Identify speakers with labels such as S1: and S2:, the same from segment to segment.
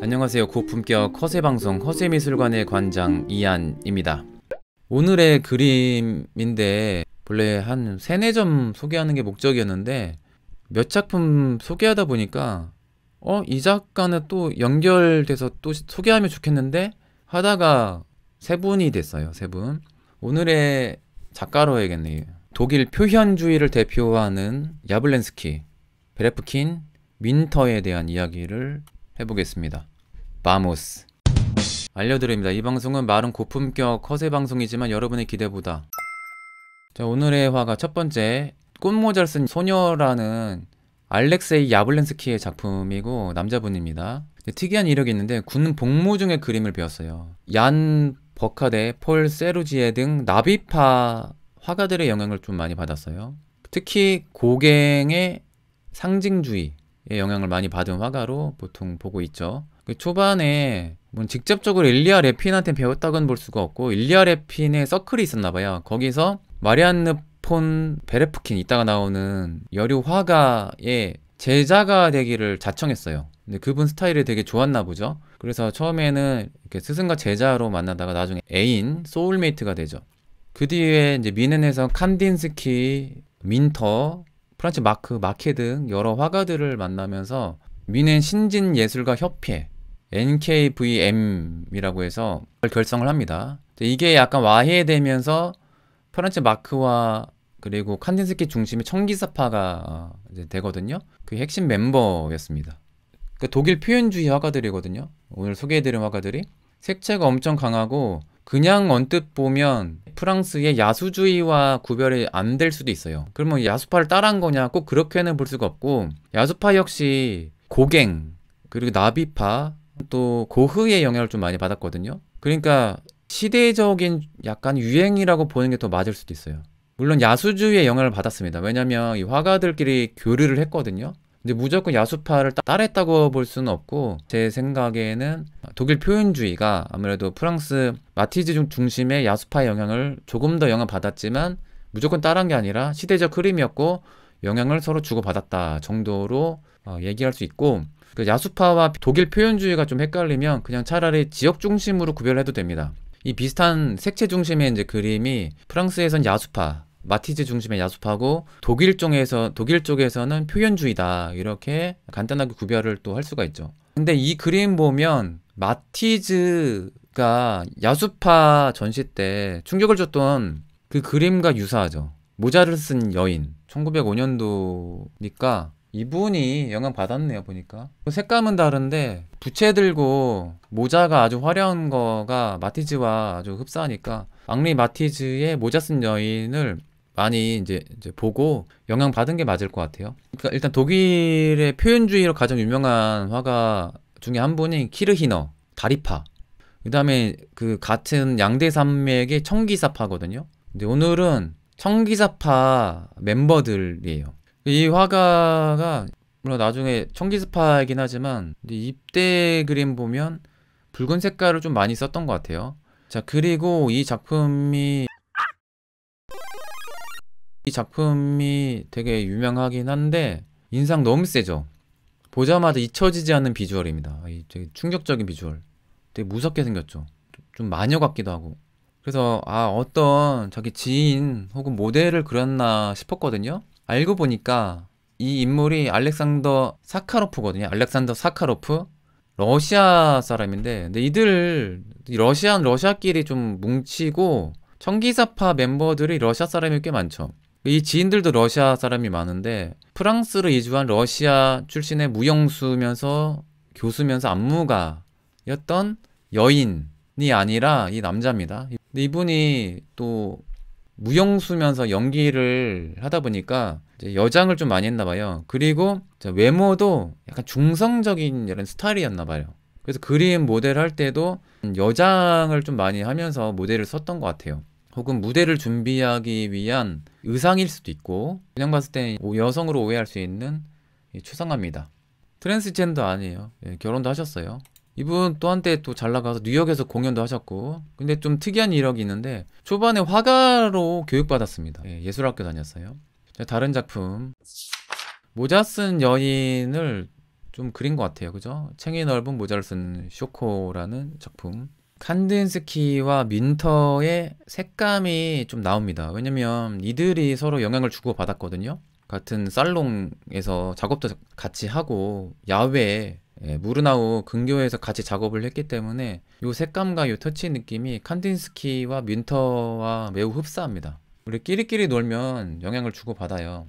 S1: 안녕하세요 고품격 허세방송 허세미술관의 관장 이안입니다 오늘의 그림인데 원래 한 세네 점 소개하는 게 목적이었는데 몇 작품 소개하다 보니까 어? 이 작가는 또 연결돼서 또 소개하면 좋겠는데 하다가 세 분이 됐어요 세분 오늘의 작가로 해야겠네요 독일 표현주의를 대표하는 야블렌스키 베레프킨 윈터에 대한 이야기를 해보겠습니다. 바모스 알려드립니다. 이 방송은 마른 고품격 허세 방송이지만 여러분의 기대보다 자 오늘의 화가 첫 번째 꽃모자를 쓴 소녀라는 알렉세이 야블렌스키의 작품이고 남자분입니다. 특이한 이력이 있는데 군 복무 중에 그림을 배웠어요. 얀 버카데, 폴 세루지에 등 나비파 화가들의 영향을 좀 많이 받았어요. 특히 고갱의 상징주의, 예, 영향을 많이 받은 화가로 보통 보고 있죠. 그 초반에 뭐 직접적으로 일리아 레핀한테 배웠다고는 볼 수가 없고 일리아 레핀의 서클이 있었나 봐요. 거기서 마리안느 폰 베레프킨 이따가 나오는 여류 화가의 제자가 되기를 자청했어요. 근데 그분 스타일이 되게 좋았나 보죠. 그래서 처음에는 이렇게 스승과 제자로 만나다가 나중에 애인, 소울메이트가 되죠. 그 뒤에 이제 미넨에서 칸딘스키, 민터, 프란츠 마크, 그 마케 등 여러 화가들을 만나면서 뮌헨 신진 예술가 협회 NKVM이라고 해서 결성을 합니다. 이게 약간 와해되면서 프란츠 마크와 그리고 칸딘스키 중심의 청기사파가 어, 되거든요. 그 핵심 멤버였습니다. 그 독일 표현주의 화가들이거든요. 오늘 소개해드린 화가들이 색채가 엄청 강하고 그냥 언뜻 보면 프랑스의 야수주의와 구별이 안 될 수도 있어요. 그러면 뭐 야수파를 따라한 거냐? 꼭 그렇게는 볼 수가 없고 야수파 역시 고갱 그리고 나비파 또 고흐의 영향을 좀 많이 받았거든요. 그러니까 시대적인 약간 유행이라고 보는 게 더 맞을 수도 있어요. 물론 야수주의의 영향을 받았습니다. 왜냐면 이 화가들끼리 교류를 했거든요. 근데 무조건 야수파를 따라했다고 볼 수는 없고 제 생각에는 독일 표현주의가 아무래도 프랑스 마티즈 중심의 야수파의 영향을 조금 더 영향받았지만 무조건 따라한 게 아니라 시대적 흐름이었고 영향을 서로 주고받았다 정도로 어, 얘기할 수 있고 그 야수파와 독일 표현주의가 좀 헷갈리면 그냥 차라리 지역 중심으로 구별해도 됩니다. 이 비슷한 색채 중심의 이제 그림이 프랑스에선 야수파, 마티즈 중심의 야수파고 독일 쪽에서 독일 쪽에서는 표현주의다 이렇게 간단하게 구별을 또 할 수가 있죠. 근데 이 그림 보면 마티즈가 야수파 전시 때 충격을 줬던 그 그림과 유사하죠. 모자를 쓴 여인 1905년도니까 이분이 영향 받았네요 보니까 그 색감은 다른데 부채 들고 모자가 아주 화려한 거가 마티즈와 아주 흡사하니까 앙리 마티즈의 모자 쓴 여인을 많이 이제, 이제 보고 영향 받은 게 맞을 것 같아요. 그러니까 일단 독일의 표현주의로 가장 유명한 화가 중에 한 분이 키르히너, 다리파. 그다음에 그 같은 양대 산맥의 청기사파거든요. 근데 오늘은 청기사파 멤버들이에요. 이 화가가 물론 나중에 청기사파이긴 하지만 입대 그림 보면 붉은 색깔을 좀 많이 썼던 것 같아요. 자 그리고 이 작품이 이 작품이 되게 유명하긴 한데 인상 너무 세죠. 보자마자 잊혀지지 않는 비주얼입니다. 되게 충격적인 비주얼. 되게 무섭게 생겼죠. 좀 마녀 같기도 하고. 그래서 아 어떤 자기 지인 혹은 모델을 그렸나 싶었거든요. 알고 보니까 이 인물이 알렉산더 사카로프거든요. 알렉산더 사카로프 러시아 사람인데 근데 이들 러시안 러시아끼리 좀 뭉치고 청기사파 멤버들이 러시아 사람이 꽤 많죠. 이 지인들도 러시아 사람이 많은데 프랑스로 이주한 러시아 출신의 무용수면서 교수면서 안무가였던 여인이 아니라 이 남자입니다. 이분이 또 무용수면서 연기를 하다 보니까 여장을 좀 많이 했나 봐요. 그리고 외모도 약간 중성적인 이런 스타일이었나 봐요. 그래서 그림 모델 할 때도 여장을 좀 많이 하면서 모델을 썼던 것 같아요. 혹은 무대를 준비하기 위한 의상일 수도 있고 그냥 봤을 때 여성으로 오해할 수 있는 추상화입니다. 트랜스젠더 아니에요. 예, 결혼도 하셨어요. 이분 또 한때 또 잘 나가서 뉴욕에서 공연도 하셨고 근데 좀 특이한 이력이 있는데 초반에 화가로 교육받았습니다. 예, 예술학교 다녔어요. 자, 다른 작품 모자 쓴 여인을 좀 그린 것 같아요. 그죠? 챙이 넓은 모자를 쓴 쇼코라는 작품 칸딘스키와 민터의 색감이 좀 나옵니다. 왜냐면 이들이 서로 영향을 주고받았거든요. 같은 살롱에서 작업도 같이 하고 야외 예, 무르나우 근교에서 같이 작업을 했기 때문에 이 색감과 이 터치 느낌이 칸딘스키와 민터와 매우 흡사합니다. 우리 끼리끼리 놀면 영향을 주고받아요.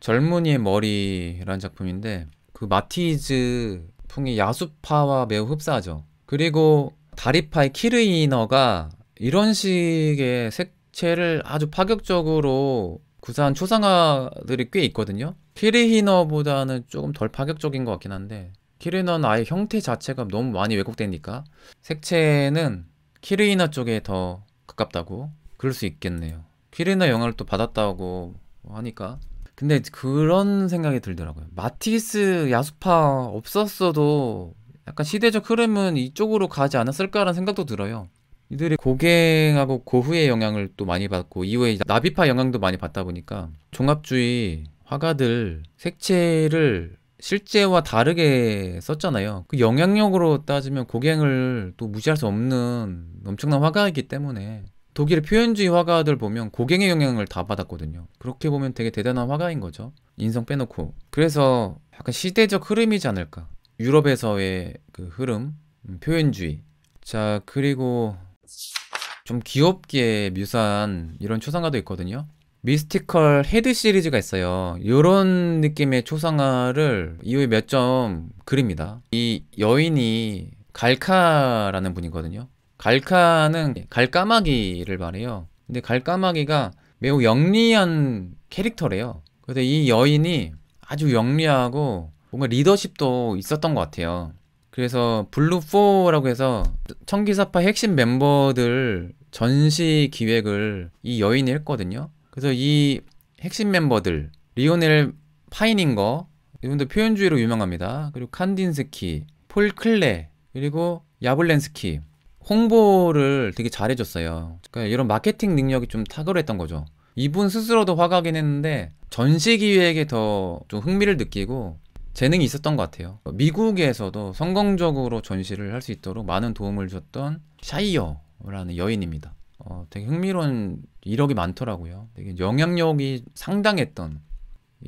S1: 젊은이의 머리라는 작품인데 그 마티즈 풍의 야수파와 매우 흡사하죠. 그리고 다리파의 키르이너가 이런 식의 색채를 아주 파격적으로 구사한 초상화들이 꽤 있거든요. 키르히너보다는 조금 덜 파격적인 것 같긴 한데 키르이너는 아예 형태 자체가 너무 많이 왜곡되니까 색채는 키르이너 쪽에 더 가깝다고 그럴 수 있겠네요. 키르이너 영화를 또 받았다고 하니까 근데 그런 생각이 들더라고요. 마티스 야수파 없었어도 약간 시대적 흐름은 이쪽으로 가지 않았을까라는 생각도 들어요. 이들이 고갱하고 고후의 영향을 또 많이 받고 이후에 나비파 영향도 많이 받다 보니까 종합주의 화가들 색채를 실제와 다르게 썼잖아요. 그 영향력으로 따지면 고갱을 또 무시할 수 없는 엄청난 화가이기 때문에 독일의 표현주의 화가들 보면 고갱의 영향을 다 받았거든요. 그렇게 보면 되게 대단한 화가인 거죠. 인성 빼놓고. 그래서 약간 시대적 흐름이지 않을까. 유럽에서의 그 흐름, 음, 표현주의. 자, 그리고 좀 귀엽게 묘사한 이런 초상화도 있거든요. 미스티컬 헤드 시리즈가 있어요. 이런 느낌의 초상화를 이후에 몇 점 그립니다. 이 여인이 갈카라는 분이거든요. 갈카는 갈까마귀를 말해요. 근데 갈까마귀가 매우 영리한 캐릭터래요. 그래서 이 여인이 아주 영리하고 뭔가 리더십도 있었던 것 같아요. 그래서 블루4라고 해서 청기사파 핵심 멤버들 전시 기획을 이 여인이 했거든요. 그래서 이 핵심 멤버들 리오넬 파인인거 이분도 표현주의로 유명합니다. 그리고 칸딘스키, 폴 클레, 그리고 야블렌스키 홍보를 되게 잘해줬어요. 그러니까 이런 마케팅 능력이 좀 탁월했던 거죠. 이분 스스로도 화가긴 했는데 전시 기획에 더 좀 흥미를 느끼고 재능이 있었던 것 같아요. 미국에서도 성공적으로 전시를 할 수 있도록 많은 도움을 줬던 샤이어라는 여인입니다. 어, 되게 흥미로운 이력이 많더라고요. 되게 영향력이 상당했던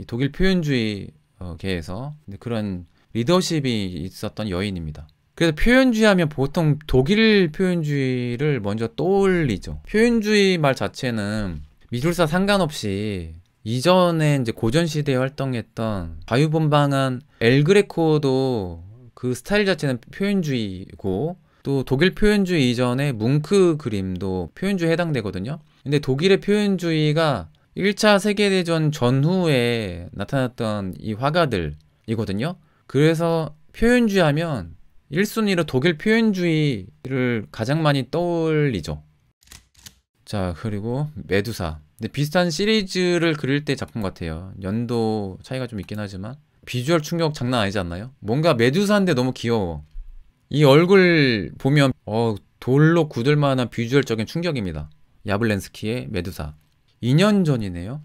S1: 독일 표현주의계에서 그런 리더십이 있었던 여인입니다. 그래서 표현주의 하면 보통 독일 표현주의를 먼저 떠올리죠. 표현주의 말 자체는 미술사 상관없이 이전에 이제 고전 시대에 활동했던 자유분방한 엘그레코도 그 스타일 자체는 표현주의고 또 독일 표현주의 이전에 뭉크 그림도 표현주의에 해당되거든요. 근데 독일의 표현주의가 1차 세계대전 전후에 나타났던 이 화가들이거든요. 그래서 표현주의 하면 1순위로 독일 표현주의를 가장 많이 떠올리죠. 자, 그리고 메두사. 근데 비슷한 시리즈를 그릴 때 작품 같아요. 연도 차이가 좀 있긴 하지만 비주얼 충격 장난 아니지 않나요? 뭔가 메두사인데 너무 귀여워. 이 얼굴 보면 어, 돌로 굳을 만한 비주얼적인 충격입니다. 야블렌스키의 메두사. 2년 전이네요.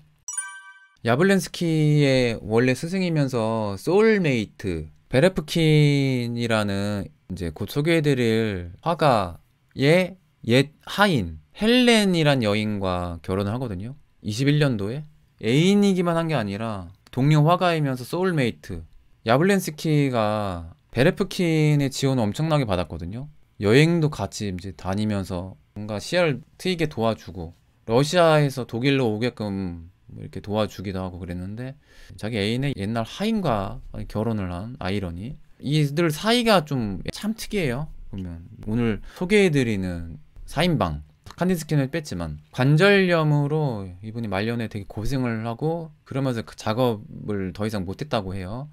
S1: 야블렌스키의 원래 스승이면서 소울메이트 베레프킨이라는 이제 곧 소개해드릴 화가의 옛 하인 헬렌이란 여인과 결혼을 하거든요. 21년도에 애인이기만 한 게 아니라 동료 화가이면서 소울메이트 야블렌스키가 베레프킨의 지원을 엄청나게 받았거든요. 여행도 같이 이제 다니면서 뭔가 시야를 트이게 도와주고 러시아에서 독일로 오게끔 이렇게 도와주기도 하고 그랬는데 자기 애인의 옛날 하인과 결혼을 한 아이러니 이들 사이가 좀 참 특이해요. 보면 오늘 소개해드리는 사인방 칸디스킨을 뺐지만 관절염으로 이분이 말년에 되게 고생을 하고 그러면서 그 작업을 더 이상 못했다고 해요.